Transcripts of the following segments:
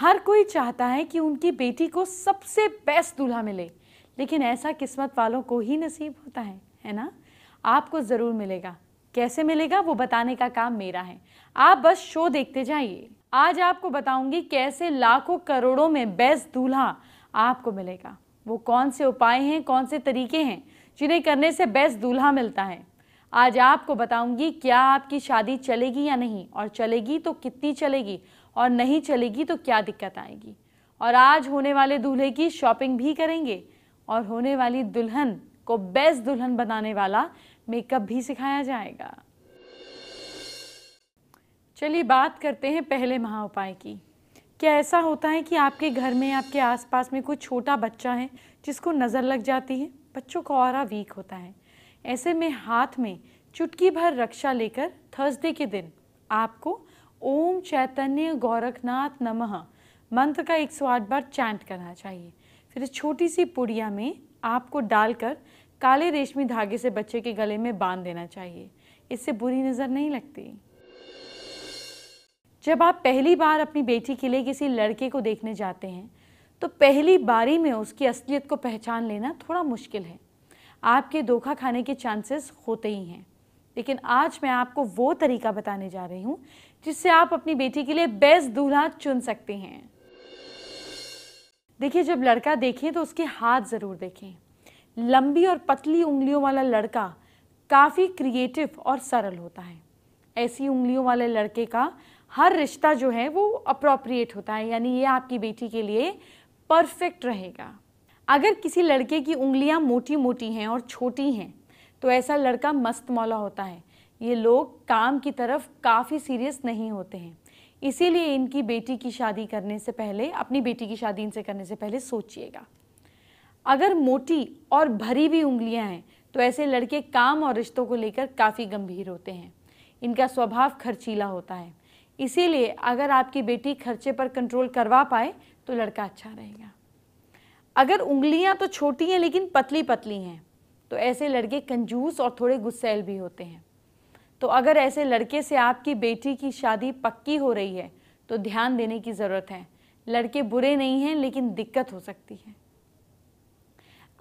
हर कोई चाहता है कि उनकी बेटी को सबसे बेस्ट दूल्हा मिले लेकिन ऐसा किस्मत वालों को ही नसीब होता है है ना आपको ज़रूर मिलेगा कैसे मिलेगा वो बताने का काम मेरा है आप बस शो देखते जाइए आज आपको बताऊंगी कैसे लाखों करोड़ों में बेस्ट दूल्हा आपको मिलेगा वो कौन से उपाय हैं कौन से तरीके हैं जिन्हें करने से बेस्ट दूल्हा मिलता है आज आपको बताऊंगी क्या आपकी शादी चलेगी या नहीं और चलेगी तो कितनी चलेगी और नहीं चलेगी तो क्या दिक्कत आएगी और आज होने वाले दूल्हे की शॉपिंग भी करेंगे और होने वाली दुल्हन को बेस्ट दुल्हन बनाने वाला मेकअप भी सिखाया जाएगा चलिए बात करते हैं पहले महा उपाय की क्या ऐसा होता है कि आपके घर में आपके आसपास में कोई छोटा बच्चा है जिसको नज़र लग जाती है बच्चों का और वीक होता है ऐसे में हाथ में चुटकी भर रक्षा लेकर थर्सडे के दिन आपको ओम चैतन्य गोरखनाथ नमः मंत्र का 108 बार चैंट करना चाहिए फिर इस छोटी सी पुड़िया में आपको डालकर काले रेशमी धागे से बच्चे के गले में बांध देना चाहिए इससे बुरी नज़र नहीं लगती जब आप पहली बार अपनी बेटी के लिए किसी लड़के को देखने जाते हैं तो पहली बारी में उसकी असलियत को पहचान लेना थोड़ा मुश्किल है आपके धोखा खाने के चांसेस होते ही हैं लेकिन आज मैं आपको वो तरीका बताने जा रही हूँ जिससे आप अपनी बेटी के लिए बेस्ट दूल्हा चुन सकते हैं देखिए जब लड़का देखें तो उसके हाथ ज़रूर देखें लंबी और पतली उंगलियों वाला लड़का काफ़ी क्रिएटिव और सरल होता है ऐसी उंगलियों वाले लड़के का हर रिश्ता जो है वो अप्रोप्रिएट होता है यानी ये आपकी बेटी के लिए परफेक्ट रहेगा अगर किसी लड़के की उंगलियां मोटी मोटी हैं और छोटी हैं तो ऐसा लड़का मस्त मौला होता है ये लोग काम की तरफ काफ़ी सीरियस नहीं होते हैं इसीलिए इनकी बेटी की शादी करने से पहले अपनी बेटी की शादी इनसे करने से पहले सोचिएगा अगर मोटी और भरी हुई उंगलियां हैं तो ऐसे लड़के काम और रिश्तों को लेकर काफ़ी गंभीर होते हैं इनका स्वभाव खर्चीला होता है इसीलिए अगर आपकी बेटी खर्चे पर कंट्रोल करवा पाए तो लड़का अच्छा रहेगा अगर उंगलियां तो छोटी हैं लेकिन पतली पतली हैं तो ऐसे लड़के कंजूस और थोड़े गुस्सेल भी होते हैं तो अगर ऐसे लड़के से आपकी बेटी की शादी पक्की हो रही है तो ध्यान देने की ज़रूरत है लड़के बुरे नहीं हैं लेकिन दिक्कत हो सकती है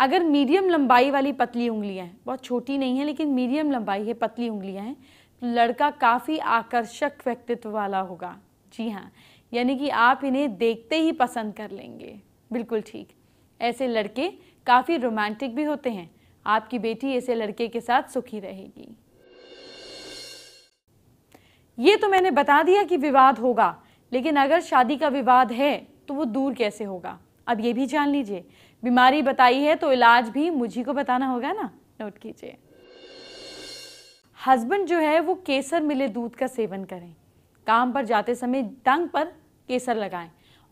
अगर मीडियम लंबाई वाली पतली उंगलियां हैं बहुत छोटी नहीं है लेकिन मीडियम लंबाई है पतली उंगलियां हैं तो लड़का काफ़ी आकर्षक व्यक्तित्व वाला होगा जी हाँ यानी कि आप इन्हें देखते ही पसंद कर लेंगे बिल्कुल ठीक ऐसे लड़के काफ़ी रोमांटिक भी होते हैं आपकी बेटी ऐसे लड़के के साथ सुखी रहेगी ये तो मैंने बता दिया कि विवाद होगा लेकिन अगर शादी का विवाद है तो वो दूर कैसे होगा अब ये भी जान लीजिए बीमारी बताई है तो इलाज भी मुझी को बताना होगा ना नोट कीजिए हस्बैंड जो है वो केसर मिले दूध का सेवन करें काम पर जाते समय टंग पर केसर लगाएं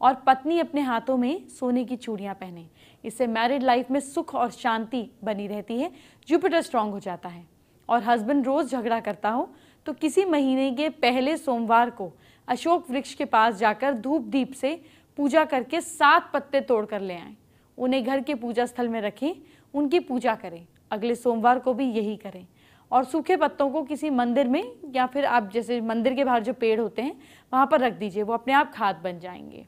और पत्नी अपने हाथों में सोने की चूड़ियाँ पहने इससे मैरिड लाइफ में सुख और शांति बनी रहती है जुपिटर स्ट्रांग हो जाता है और हस्बैंड रोज़ झगड़ा करता हो तो किसी महीने के पहले सोमवार को अशोक वृक्ष के पास जाकर धूप दीप से पूजा करके सात पत्ते तोड़ कर ले आए उन्हें घर के पूजा स्थल में रखें उनकी पूजा करें अगले सोमवार को भी यही करें और सूखे पत्तों को किसी मंदिर में या फिर आप जैसे मंदिर के बाहर जो पेड़ होते हैं वहाँ पर रख दीजिए वो अपने आप खाद बन जाएंगे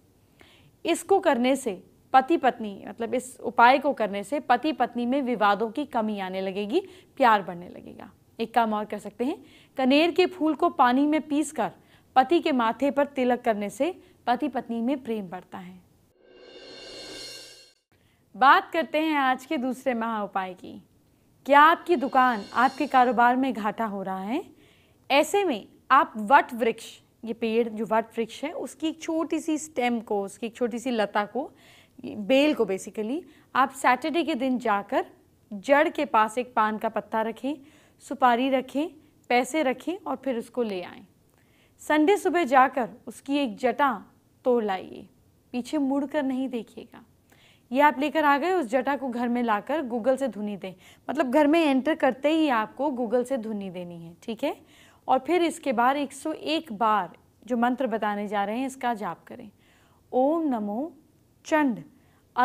इसको करने से पति पत्नी मतलब इस उपाय को करने से पति पत्नी में विवादों की कमी आने लगेगी प्यार बढ़ने लगेगा एक काम और कर सकते हैं कनेर के फूल को पानी में पीस कर पति के माथे पर तिलक करने से पति पत्नी में प्रेम बढ़ता है बात करते हैं आज के दूसरे महा उपाय की क्या आपकी दुकान आपके कारोबार में घाटा हो रहा है ऐसे में आप वट वृक्ष ये पेड़ जो वट वृक्ष है उसकी एक छोटी सी स्टेम को उसकी एक छोटी सी लता को बेल को बेसिकली आप सैटरडे के दिन जाकर जड़ के पास एक पान का पत्ता रखें सुपारी रखें पैसे रखें और फिर उसको ले आएं। संडे सुबह जाकर उसकी एक जटा तोड़ लाइए पीछे मुड़ कर नहीं देखिएगा ये आप लेकर आ गए उस जटा को घर में लाकर गूगल से धुनी दें मतलब घर में एंटर करते ही आपको गूगल से धुनी देनी है ठीक है और फिर इसके बाद 101 बार जो मंत्र बताने जा रहे हैं इसका जाप करें ओम नमो चंड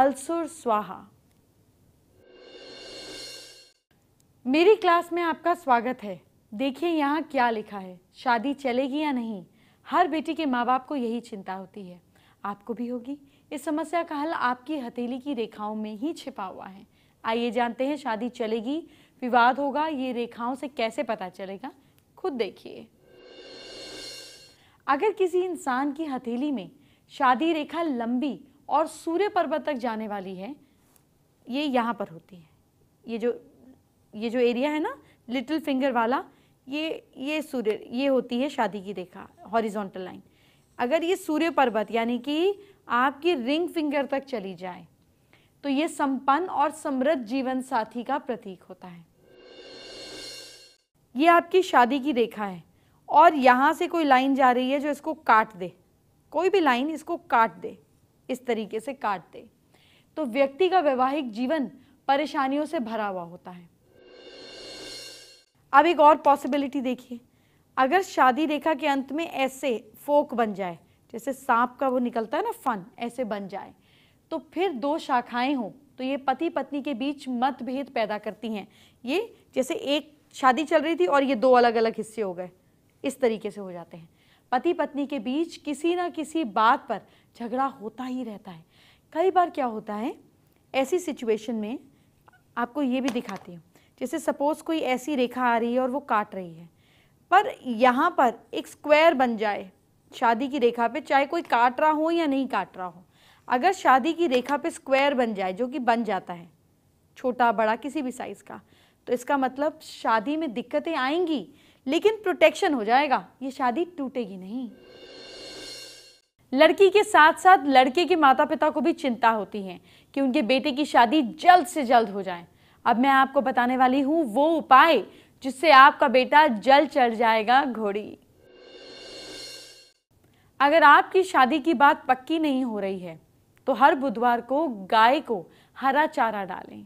अलसुर स्वाहा मेरी क्लास में आपका स्वागत है देखिए यहाँ क्या लिखा है शादी चलेगी या नहीं हर बेटी के माँ बाप को यही चिंता होती है आपको भी होगी इस समस्या का हल आपकी हथेली की रेखाओं में ही छिपा हुआ है आइए जानते हैं शादी चलेगी विवाद होगा ये रेखाओं से कैसे पता चलेगा खुद देखिए अगर किसी इंसान की हथेली में शादी रेखा लंबी और सूर्य पर्वत तक जाने वाली है ये यहाँ पर होती है ये जो ये जो एरिया है ना लिटिल फिंगर वाला ये ये सूर्य ये होती है शादी की रेखा हॉरिजॉन्टल लाइन अगर ये सूर्य पर्वत यानी कि आपकी रिंग फिंगर तक चली जाए तो ये संपन्न और समृद्ध जीवन साथी का प्रतीक होता है ये आपकी शादी की रेखा है और यहाँ से कोई लाइन जा रही है जो इसको काट दे कोई भी लाइन इसको काट दे इस तरीके से काट दे तो व्यक्ति का वैवाहिक जीवन परेशानियों से भरा हुआ होता है अब एक और पॉसिबिलिटी देखिए अगर शादी रेखा के अंत में ऐसे फोक बन जाए जैसे सांप का वो निकलता है ना फन ऐसे बन जाए तो फिर दो शाखाएं हों तो ये पति पत्नी के बीच मतभेद पैदा करती हैं ये जैसे एक शादी चल रही थी और ये दो अलग अलग हिस्से हो गए इस तरीके से हो जाते हैं पति पत्नी के बीच किसी ना किसी बात पर झगड़ा होता ही रहता है कई बार क्या होता है ऐसी सिचुएशन में आपको ये भी दिखाती हूँ जैसे सपोज़ कोई ऐसी रेखा आ रही है और वो काट रही है पर यहाँ पर एक स्क्वायर बन जाए शादी की रेखा पे चाहे कोई काट रहा हो या नहीं काट रहा हो अगर शादी की रेखा पे स्क्वायर बन जाए जो कि बन जाता है छोटा बड़ा किसी भी साइज़ का तो इसका मतलब शादी में दिक्कतें आएंगी लेकिन प्रोटेक्शन हो जाएगा ये शादी टूटेगी नहीं लड़की के साथ साथ लड़के के माता पिता को भी चिंता होती है कि उनके बेटे की शादी जल्द से जल्द हो जाए अब मैं आपको बताने वाली हूँ वो उपाय जिससे आपका बेटा जल चढ़ जाएगा घोड़ी अगर आपकी शादी की बात पक्की नहीं हो रही है तो हर बुधवार को गाय को हरा चारा डालें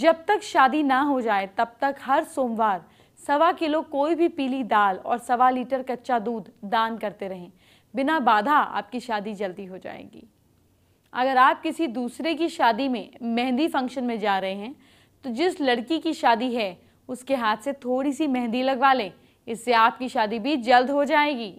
जब तक शादी ना हो जाए तब तक हर सोमवार सवा किलो कोई भी पीली दाल और सवा लीटर कच्चा दूध दान करते रहें बिना बाधा आपकी शादी जल्दी हो जाएगी अगर आप किसी दूसरे की शादी में मेहंदी फंक्शन में जा रहे हैं तो जिस लड़की की शादी है उसके हाथ से थोड़ी सी मेहंदी लगवा लें इससे आपकी शादी भी जल्द हो जाएगी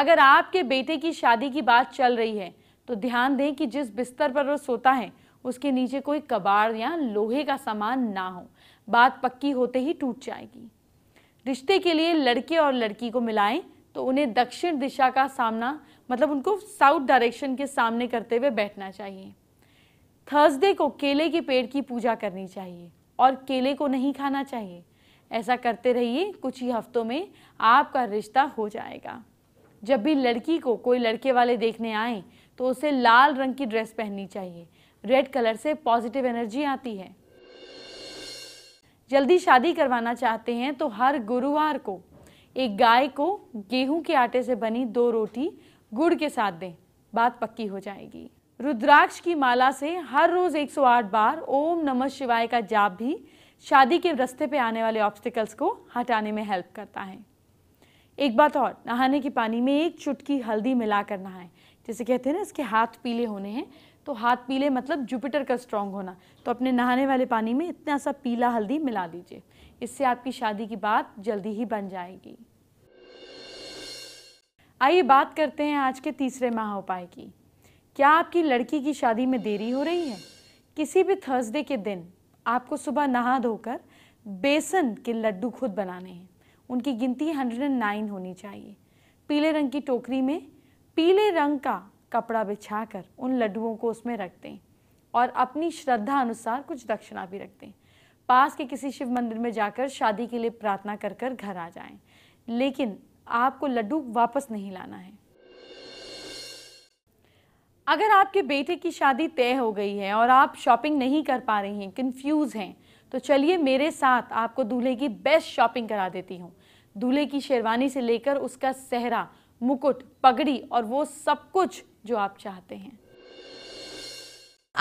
अगर आपके बेटे की शादी की बात चल रही है तो ध्यान दें कि जिस बिस्तर पर वो सोता है उसके नीचे कोई कबाड़ या लोहे का सामान ना हो बात पक्की होते ही टूट जाएगी रिश्ते के लिए लड़के और लड़की को मिलाएं तो उन्हें दक्षिण दिशा का सामना मतलब उनको साउथ डायरेक्शन के सामने करते हुए बैठना चाहिए थर्सडे को केले के पेड़ की पूजा करनी चाहिए और केले को नहीं खाना चाहिए ऐसा करते रहिए कुछ ही हफ्तों में आपका रिश्ता हो जाएगा जब भी लड़की को कोई लड़के वाले देखने आए तो उसे लाल रंग की ड्रेस पहननी चाहिए रेड कलर से पॉजिटिव एनर्जी आती है जल्दी शादी करवाना चाहते हैं तो हर गुरुवार को एक गाय को गेहूं के आटे से बनी दो रोटी गुड़ के साथ दें बात पक्की हो जाएगी रुद्राक्ष की माला से हर रोज़ 108 बार ओम नमः शिवाय का जाप भी शादी के रास्ते पे आने वाले ऑब्स्टिकल्स को हटाने में हेल्प करता है एक बात और नहाने के पानी में एक चुटकी हल्दी मिलाकर नहाएं जैसे कहते हैं ना इसके हाथ पीले होने हैं तो हाथ पीले मतलब जुपिटर का स्ट्रांग होना तो अपने नहाने वाले पानी में इतना सा पीला हल्दी मिला दीजिए इससे आपकी शादी की बात जल्दी ही बन जाएगी आइए बात करते हैं आज के तीसरे महा उपाय की क्या आपकी लड़की की शादी में देरी हो रही है किसी भी थर्सडे के दिन आपको सुबह नहा धोकर बेसन के लड्डू खुद बनाने हैं उनकी गिनती 109 होनी चाहिए पीले रंग की टोकरी में पीले रंग का कपड़ा बिछा कर उन लड्डुओं को उसमें रख दें और अपनी श्रद्धा अनुसार कुछ दक्षिणा भी रख दें पास के किसी शिव मंदिर में जाकर शादी के लिए प्रार्थना कर कर घर आ जाएं लेकिन आपको लड्डू वापस नहीं लाना है अगर आपके बेटे की शादी तय हो गई है और आप शॉपिंग नहीं कर पा रही हैं कंफ्यूज हैं तो चलिए मेरे साथ आपको दूल्हे की बेस्ट शॉपिंग करा देती हूँ दूल्हे की शेरवानी से लेकर उसका सहरा मुकुट पगड़ी और वो सब कुछ जो आप चाहते हैं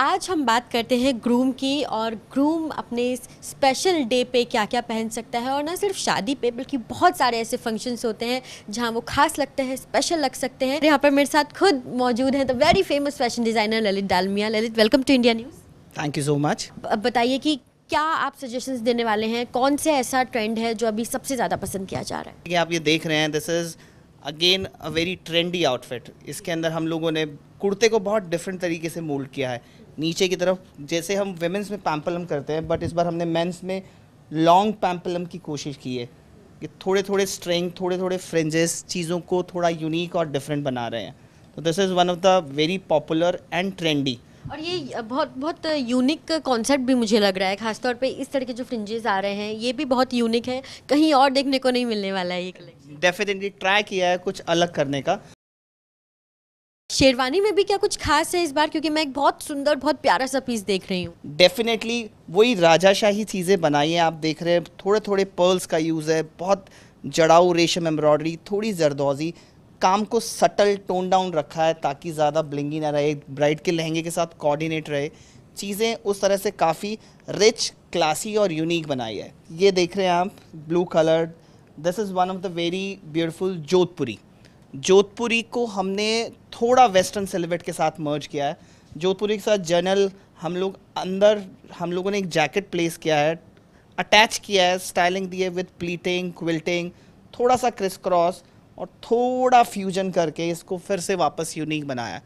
आज हम बात करते हैं ग्रूम की और ग्रूम अपने स्पेशल डे पे क्या क्या पहन सकता है और ना सिर्फ शादी पे बल्कि बहुत सारे ऐसे फंक्शंस होते हैं जहाँ वो खास लगते हैं स्पेशल लग सकते हैं यहाँ पर मेरे साथ खुद मौजूद हैं the very famous fashion designer Lalit Dalmia Lalit welcome to India news thank you so much अब बताइए कि क्या आप सजेशंस देने वाले हैं कौन से ऐसा ट्रेंड है जो अभी सबसे ज़्यादा पसंद किया जा रहा है आप ये देख रहे हैं this is again a very trendy outfit इसके अंदर हम लोगों ने कुर्ते को बहुत डिफरेंट तरीके से मोल्ड किया है नीचे की तरफ जैसे हम वेमेंस में पैम्पलम करते हैं बट इस बार हमने मेंस में लॉन्ग पैम्पलम की कोशिश की है कि थोड़े थोड़े स्ट्रेंग थोड़े थोड़े फ्रिंजेस चीज़ों को थोड़ा यूनिक और डिफरेंट बना रहे हैं तो this is one of the very popular and trendy और ये बहुत बहुत यूनिक कॉन्सेप्ट भी मुझे लग रहा है खासतौर पे इस तरह के जो फ्रिंजेस आ रहे हैं ये भी बहुत यूनिक है कहीं और देखने को नहीं मिलने वाला है ये कलेक्शन डेफिनेटली ट्राई किया है कुछ अलग करने का शेरवानी में भी क्या कुछ खास है इस बार क्योंकि मैं एक बहुत सुंदर बहुत प्यारा सा पीस देख रही हूँ डेफिनेटली वही राजाशाही चीज़ें बनाई हैं आप देख रहे हैं थोड़े थोड़े पर्ल्स का यूज़ है बहुत जड़ाऊ रेशम एम्ब्रॉयडरी थोड़ी जरदौजी काम को सटल टोन डाउन रखा है ताकि ज़्यादा ब्लिंगी ना रहे ब्राइड के लहंगे के साथ कोऑर्डिनेट रहे चीज़ें उस तरह से काफ़ी रिच क्लासी और यूनिक बनाई है ये देख रहे हैं आप blue colour this is one of the very beautiful Jodhpuri Jodhpuri को हमने थोड़ा वेस्टर्न सेलिब्रेट के साथ मर्ज किया है जोधपुरी के साथ जर्नल हम लोग अंदर हम लोगों ने एक जैकेट प्लेस किया है अटैच किया है स्टाइलिंग दी है विथ प्लीटिंग क्विल्टिंग थोड़ा सा क्रिस क्रॉस और थोड़ा फ्यूजन करके इसको फिर से वापस यूनिक बनाया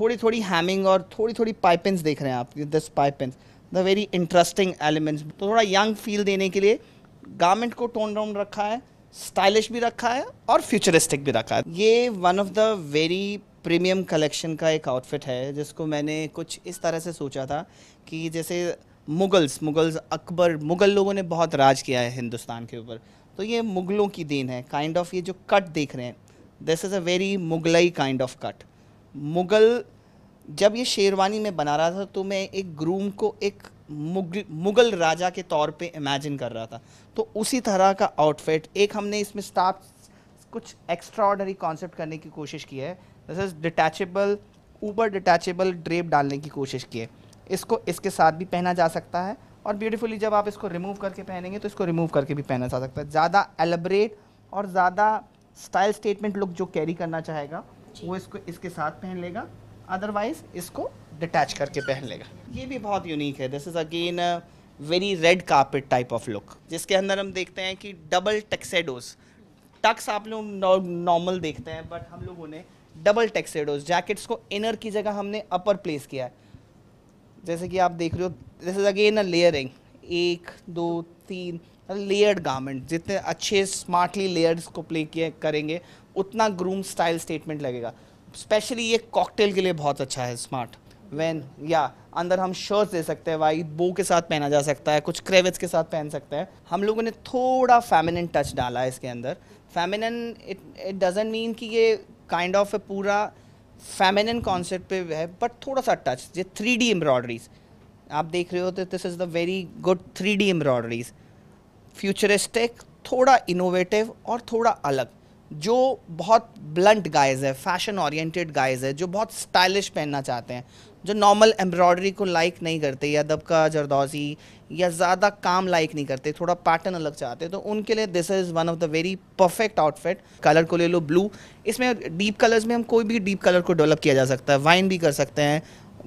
थोड़ी थोड़ी हैमिंग और थोड़ी थोड़ी पाइपिंग्स देख रहे हैं आप this pipings the very interesting elements तो थोड़ा यंग फील देने के लिए गारमेंट को टोन डाउन रखा है स्टाइलिश भी रखा है और फ्यूचरिस्टिक भी रखा है ये one of the very premium collection का एक आउटफिट है जिसको मैंने कुछ इस तरह से सोचा था कि जैसे मुगल्स मुगल्स अकबर मुगल लोगों ने बहुत राज किया है हिंदुस्तान के ऊपर तो ये मुगलों की देन है काइंड kind ऑफ of ये जो कट देख रहे हैं this is a very Mughlai kind of cut Mughal जब ये शेरवानी में बना रहा था तो मैं एक ग्रूम को एक मुगल मुगल राजा के तौर पे इमेजिन कर रहा था तो उसी तरह का आउटफिट एक हमने इसमें स्टाफ कुछ एक्स्ट्रा ऑर्डनरी कॉन्सेप्ट करने की कोशिश की है दिस इज डिटैचेबल ऊपर डिटैचेबल ड्रेप डालने की कोशिश की है इसको इसके साथ भी पहना जा सकता है और ब्यूटीफुली जब आप इसको रिमूव करके पहनेंगे तो इसको रिमूव करके भी पहना जा सकता है ज़्यादा एलबरेट और ज़्यादा स्टाइल स्टेटमेंट लुक जो कैरी करना चाहेगा वो इसको इसके साथ पहन लेगा अदरवाइज इसको डिटैच करके पहन लेगा ये भी बहुत यूनिक है this is again very red carpet type of look जिसके अंदर हम देखते हैं कि डबल टेक्सेडोज टक्स आप लोग नॉर्मल देखते हैं बट हम लोगों ने डबल टेक्सेडोज जैकेट्स को इनर की जगह हमने अपर प्लेस किया है जैसे कि आप देख रहे हो this is again a layering एक दो तीन लेयर्ड गारमेंट जितने अच्छे स्मार्टली लेयर्स को प्ले किए करेंगे उतना ग्रूम स्टाइल स्टेटमेंट लगेगा स्पेशली ये कॉकटेल के लिए बहुत अच्छा है स्मार्ट वैन या अंदर हम शर्ट दे सकते हैं वाइट बो के साथ पहना जा सकता है कुछ क्रेविट्स के साथ पहन सकते हैं हम लोगों ने थोड़ा फेमिनिन टच डाला है इसके अंदर feminine it it doesn't mean कि ये काइंड ऑफ ए पूरा फेमिनिन कॉन्सेप्ट पे है बट थोड़ा सा टच ये थ्री डी एम्ब्रॉयडरीज आप देख रहे हो तो this is the very good three D embroideries futuristic थोड़ा इनोवेटिव और थोड़ा अलग जो बहुत ब्लंट गाइज है फैशन ओरिएंटेड गाइज है जो बहुत स्टाइलिश पहनना चाहते हैं जो नॉर्मल एम्ब्रॉयडरी को लाइक नहीं करते या दबका जरदौजी या ज़्यादा काम लाइक नहीं करते थोड़ा पैटर्न अलग चाहते तो उनके लिए this is one of the very perfect outfit colour को ले लो ब्लू इसमें डीप कलर्स में हम कोई भी डीप कलर को डेवलप किया जा सकता है वाइन भी कर सकते हैं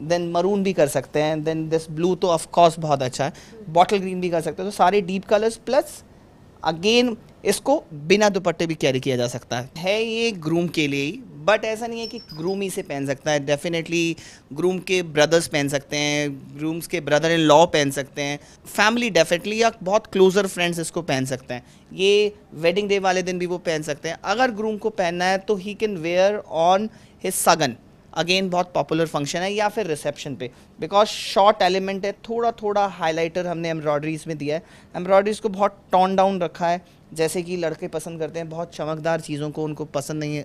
देन मरून भी कर सकते हैं देन दिस ब्लू तो ऑफकोर्स बहुत अच्छा है बॉटल ग्रीन भी कर सकते हैं तो सारे डीप कलर्स प्लस अगेन इसको बिना दुपट्टे भी कैरी किया जा सकता है है ये ग्रूम के लिए ही बट ऐसा नहीं है कि ग्रूम ही से पहन सकता है डेफिनेटली ग्रूम के ब्रदर्स पहन सकते हैं ग्रूम्स के ब्रदर इन लॉ पहन सकते हैं फैमिली डेफिनेटली या बहुत क्लोज़र फ्रेंड्स इसको पहन सकते हैं ये वेडिंग डे वाले दिन भी वो पहन सकते हैं अगर ग्रूम को पहनना है तो he can wear on his shagun again बहुत पॉपुलर फंक्शन है या फिर रिसेप्शन पे बिकॉज शॉर्ट एलिमेंट है थोड़ा थोड़ा हाईलाइटर हमने एम्ब्रॉयडरीज में दिया है एम्ब्रॉयडरीज को बहुत टॉन डाउन रखा है जैसे कि लड़के पसंद करते हैं बहुत चमकदार चीज़ों को उनको पसंद नहीं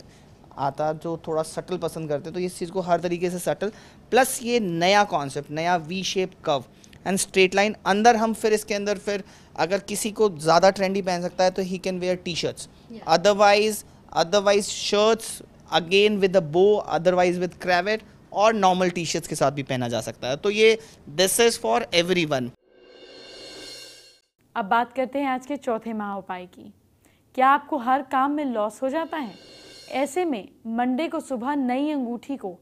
आता जो थोड़ा सटल पसंद करते हैं तो इस चीज़ को हर तरीके से सटल प्लस ये नया कॉन्सेप्ट नया V shape curve and straight line अंदर हम फिर इसके अंदर फिर अगर किसी को ज़्यादा ट्रेंडी पहन सकता है तो he can wear T shirts otherwise otherwise shirts again with a bow otherwise with क्रैवेट और नॉर्मल टी शर्ट्स के साथ भी पहना जा सकता है तो ये this is for everyone अब बात करते हैं आज के चौथे महा उपाय की क्या आपको हर काम में लॉस हो जाता है ऐसे में मंडे को सुबह नई अंगूठी को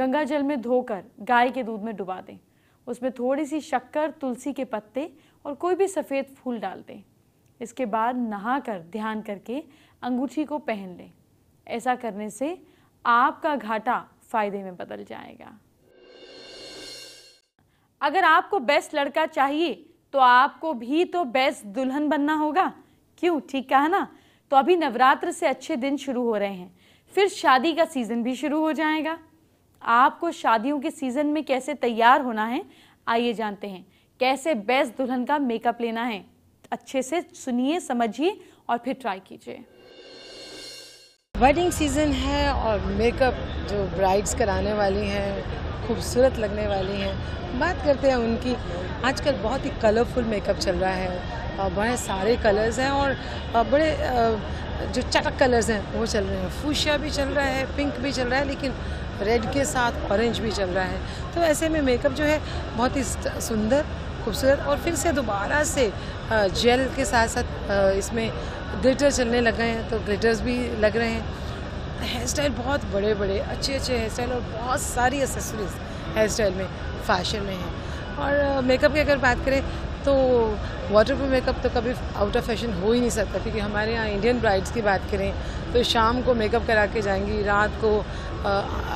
गंगा जल में धोकर गाय के दूध में डुबा दें उसमें थोड़ी सी शक्कर तुलसी के पत्ते और कोई भी सफ़ेद फूल डाल दें इसके बाद नहा कर ध्यान करके अंगूठी को पहन लें ऐसा करने से आपका घाटा फ़ायदे में बदल जाएगा अगर आपको बेस्ट लड़का चाहिए तो आपको भी तो बेस्ट दुल्हन बनना होगा क्यों ठीक कहा ना तो अभी नवरात्र से अच्छे दिन शुरू हो रहे हैं फिर शादी का सीज़न भी शुरू हो जाएगा आपको शादियों के सीज़न में कैसे तैयार होना है आइए जानते हैं कैसे बेस्ट दुल्हन का मेकअप लेना है अच्छे से सुनिए समझिए और फिर ट्राई कीजिए वेडिंग सीज़न है और मेकअप जो ब्राइड्स कराने वाली हैं खूबसूरत लगने वाली हैं बात करते हैं उनकी आजकल बहुत ही कलरफुल मेकअप चल रहा है और बड़े सारे कलर्स हैं और बड़े जो चटक कलर्स हैं वो चल रहे हैं फूशिया भी चल रहा है पिंक भी चल रहा है लेकिन रेड के साथ ऑरेंज भी चल रहा है तो ऐसे में मेकअप जो है बहुत ही सुंदर खूबसूरत और फिर से दोबारा से जेल के साथ साथ इसमें ग्लिटर चलने लग गए हैं तो ग्लिटर्स भी लग रहे हैं हेयर स्टाइल बहुत बड़े बड़े अच्छे अच्छे हेयर स्टाइल और बहुत सारी एसेसरीज हेयर स्टाइल में फैशन में है और मेकअप की अगर बात करें तो वाटर प्रूफ मेकअप तो कभी आउट ऑफ फैशन हो ही नहीं सकता क्योंकि हमारे यहाँ इंडियन ब्राइड्स की बात करें तो शाम को मेकअप करा के जाएंगी रात को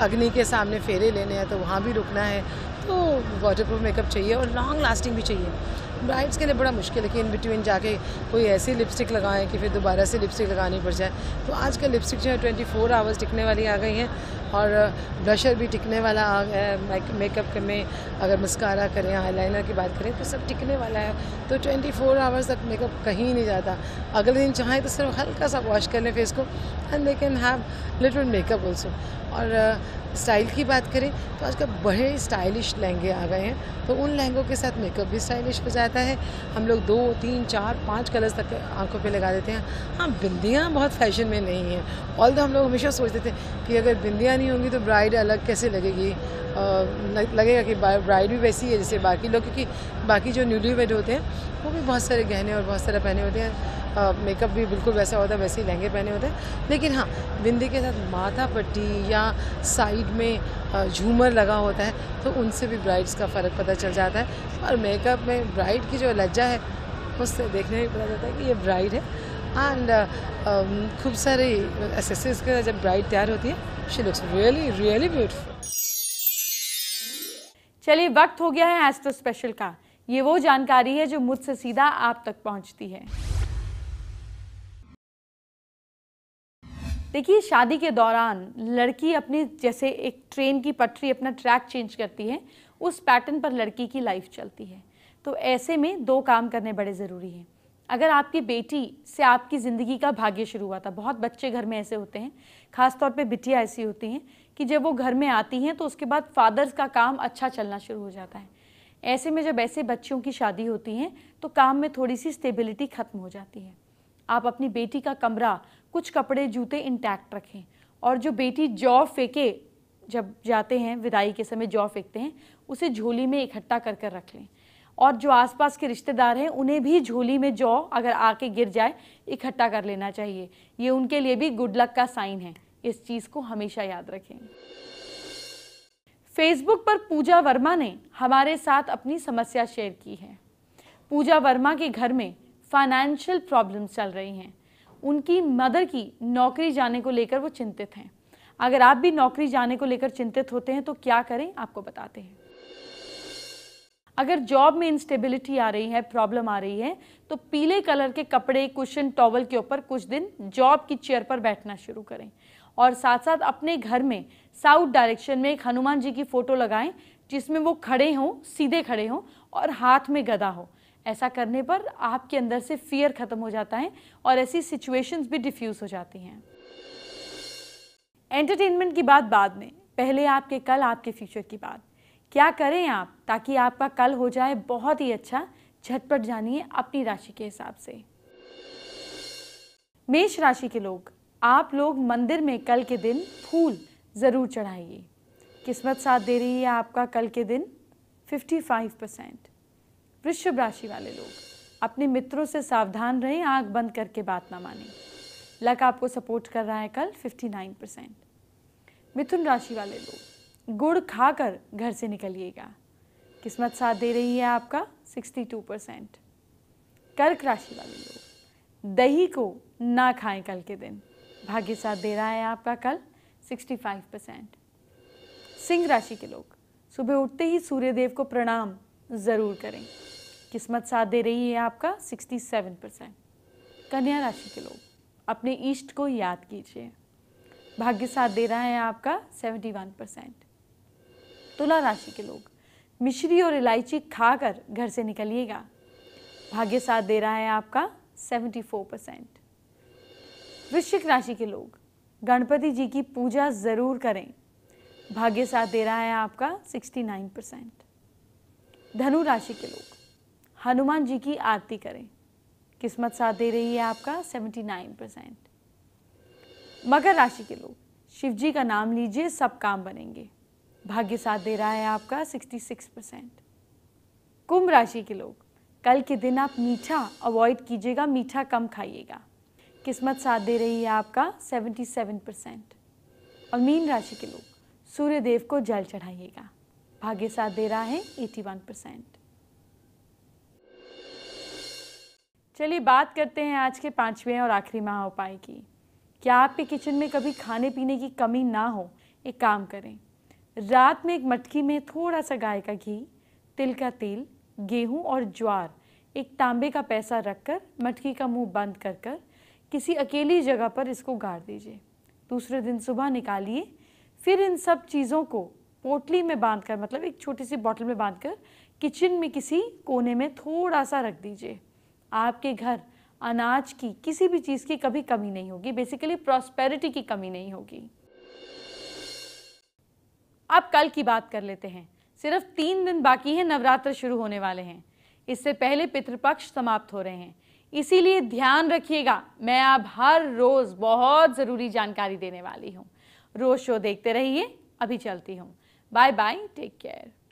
अग्नि के सामने फेरे लेने हैं तो वहाँ भी रुकना है तो वाटर प्रूफ मेकअप चाहिए और लॉन्ग लास्टिंग भी चाहिए ब्राइड्स के लिए बड़ा मुश्किल है कि इन बिटवीन जाके कोई ऐसी लिपस्टिक लगाएं कि फिर दोबारा से लिपस्टिक लगानी पड़ जाए तो आज का लिपस्टिक जो है ट्वेंटी फोर आवर्स टिकने वाली आ गई है और ब्लशर uh, भी टिकने वाला आ गया है मेकअप में अगर मस्कारा करें आईलाइनर की बात करें तो सब टिकने वाला है तो 24 फोर आवर्स तक मेकअप कहीं नहीं जाता अगले दिन चाहें तो सिर्फ हल्का सा वॉश कर लें फेस को and they can have little makeup also और स्टाइल की बात करें तो आजकल बड़े स्टाइलिश लहंगे आ गए हैं तो उन लहंगों के साथ मेकअप भी स्टाइलिश हो जाता है हम लोग दो तीन चार पाँच कलर्स तक आंखों पे लगा देते हैं हाँ बिंदियाँ बहुत फैशन में नहीं हैं ऑल हम लोग हमेशा सोचते थे कि अगर बिंदियाँ नहीं होंगी तो ब्राइड अलग कैसे लगेगी लगेगा कि ब्राइड भी वैसी है जैसे बाकी लोग क्योंकि बाकी जो न्यूली वेड होते हैं वो भी बहुत सारे गहने और बहुत सारा पहने होते हैं मेकअप भी बिल्कुल वैसा होता है वैसे ही लहंगे पहने होते हैं लेकिन हाँ बिंदी के साथ माथा पट्टी या साइड में झूमर लगा होता है तो उनसे भी ब्राइड्स का फ़र्क पता चल जाता है और मेकअप में ब्राइड की जो लज्जा है उससे देखने में पता चलता है कि ये ब्राइड है एंड खूब सारे एसेसरीज के जब ब्राइड तैयार होती है she looks really really beautiful चलिए वक्त हो गया है एस्ट्रो तो स्पेशल का ये वो जानकारी है जो मुझसे सीधा आप तक पहुंचती है देखिए शादी के दौरान लड़की अपनी जैसे एक ट्रेन की पटरी अपना ट्रैक चेंज करती है उस पैटर्न पर लड़की की लाइफ चलती है तो ऐसे में दो काम करने बड़े ज़रूरी हैं अगर आपकी बेटी से आपकी ज़िंदगी का भाग्य शुरू हुआ था बहुत बच्चे घर में ऐसे होते हैं खासतौर पे बिटिया ऐसी होती हैं कि जब वो घर में आती हैं तो उसके बाद फादर्स का काम अच्छा चलना शुरू हो जाता है ऐसे में जब ऐसे बच्चों की शादी होती है तो काम में थोड़ी सी स्टेबिलिटी ख़त्म हो जाती है आप अपनी बेटी का कमरा कुछ कपड़े जूते इंटैक्ट रखें और जो बेटी जौ फेंके जब जाते हैं विदाई के समय जौ फेंकते हैं उसे झोली में इकट्ठा कर कर रख लें और जो आसपास के रिश्तेदार हैं उन्हें भी झोली में जौ अगर आके गिर जाए इकट्ठा कर लेना चाहिए ये उनके लिए भी गुड लक का साइन है इस चीज़ को हमेशा याद रखें फेसबुक पर पूजा वर्मा ने हमारे साथ अपनी समस्या शेयर की है पूजा वर्मा के घर में फाइनेंशियल प्रॉब्लम्स चल रही हैं उनकी मदर की नौकरी जाने को लेकर वो चिंतित हैं अगर आप भी नौकरी जाने को लेकर चिंतित होते हैं तो क्या करें आपको बताते हैं अगर जॉब में इंस्टेबिलिटी आ रही है प्रॉब्लम आ रही है तो पीले कलर के कपड़े कुशन टॉवल के ऊपर कुछ दिन जॉब की चेयर पर बैठना शुरू करें और साथ साथ अपने घर में साउथ डायरेक्शन में एक हनुमान जी की फ़ोटो लगाएं जिसमें वो खड़े हों सीधे खड़े हों और हाथ में गदा हो ऐसा करने पर आपके अंदर से फियर ख़त्म हो जाता है और ऐसी सिचुएशंस भी डिफ्यूज़ हो जाती हैं एंटरटेनमेंट की बात बाद में पहले आपके कल आपके फ्यूचर की बात क्या करें आप ताकि आपका कल हो जाए बहुत ही अच्छा झटपट जानिए अपनी राशि के हिसाब से मेष राशि के लोग आप लोग मंदिर में कल के दिन फूल ज़रूर चढ़ाइए किस्मत साथ दे रही है आपका कल के दिन 55 परसेंट वृषभ राशि वाले लोग अपने मित्रों से सावधान रहें आग बंद करके बात ना माने लक आपको सपोर्ट कर रहा है कल 59 परसेंट मिथुन राशि वाले लोग गुड़ खाकर घर से निकलिएगा किस्मत साथ दे रही है आपका 62 परसेंट कर्क राशि वाले लोग दही को ना खाएं कल के दिन भाग्य साथ दे रहा है आपका कल 65 परसेंट सिंह राशि के लोग सुबह उठते ही सूर्यदेव को प्रणाम ज़रूर करें किस्मत साथ दे रही है आपका 67 परसेंट कन्या राशि के लोग अपने ईष्ट को याद कीजिए भाग्य साथ दे रहा है आपका 71 परसेंट तुला राशि के लोग मिश्री और इलायची खाकर घर से निकलिएगा भाग्य साथ दे रहा है आपका 74 परसेंट वृश्चिक राशि के लोग गणपति जी की पूजा ज़रूर करें भाग्य साथ दे रहा है आपका 69 परसेंट धनु राशि के लोग हनुमान जी की आरती करें किस्मत साथ दे रही है आपका 79 परसेंट मकर राशि के लोग शिव जी का नाम लीजिए सब काम बनेंगे भाग्य साथ दे रहा है आपका 66 परसेंट कुंभ राशि के लोग कल के दिन आप मीठा अवॉइड कीजिएगा मीठा कम खाइएगा किस्मत साथ दे रही है आपका 77 परसेंट और मीन राशि के लोग सूर्य देव को जल चढ़ाइएगा भाग्य साथ दे रहा है 81 परसेंट चलिए बात करते हैं आज के पांचवें और आखिरी महा उपाय की क्या आपके किचन में कभी खाने पीने की कमी ना हो एक काम करें रात में एक मटकी में थोड़ा सा गाय का घी तिल का तेल गेहूं और ज्वार एक तांबे का पैसा रखकर मटकी का मुंह बंद कर कर किसी अकेली जगह पर इसको गाड़ दीजिए दूसरे दिन सुबह निकालिए फिर इन सब चीज़ों को पोटली में बांधकर मतलब एक छोटी सी बॉटल में बांधकर किचन में किसी कोने में थोड़ा सा रख दीजिए आपके घर अनाज की किसी भी चीज़ की कभी कमी नहीं होगी बेसिकली प्रॉस्पेरिटी की कमी नहीं होगी अब कल की बात कर लेते हैं सिर्फ तीन दिन बाकी हैं नवरात्र शुरू होने वाले हैं इससे पहले पितृपक्ष समाप्त हो रहे हैं इसीलिए ध्यान रखिएगा मैं आप हर रोज़ बहुत ज़रूरी जानकारी देने वाली हूँ रोज़ शो देखते रहिए अभी चलती हूँ बाय बाय टेक केयर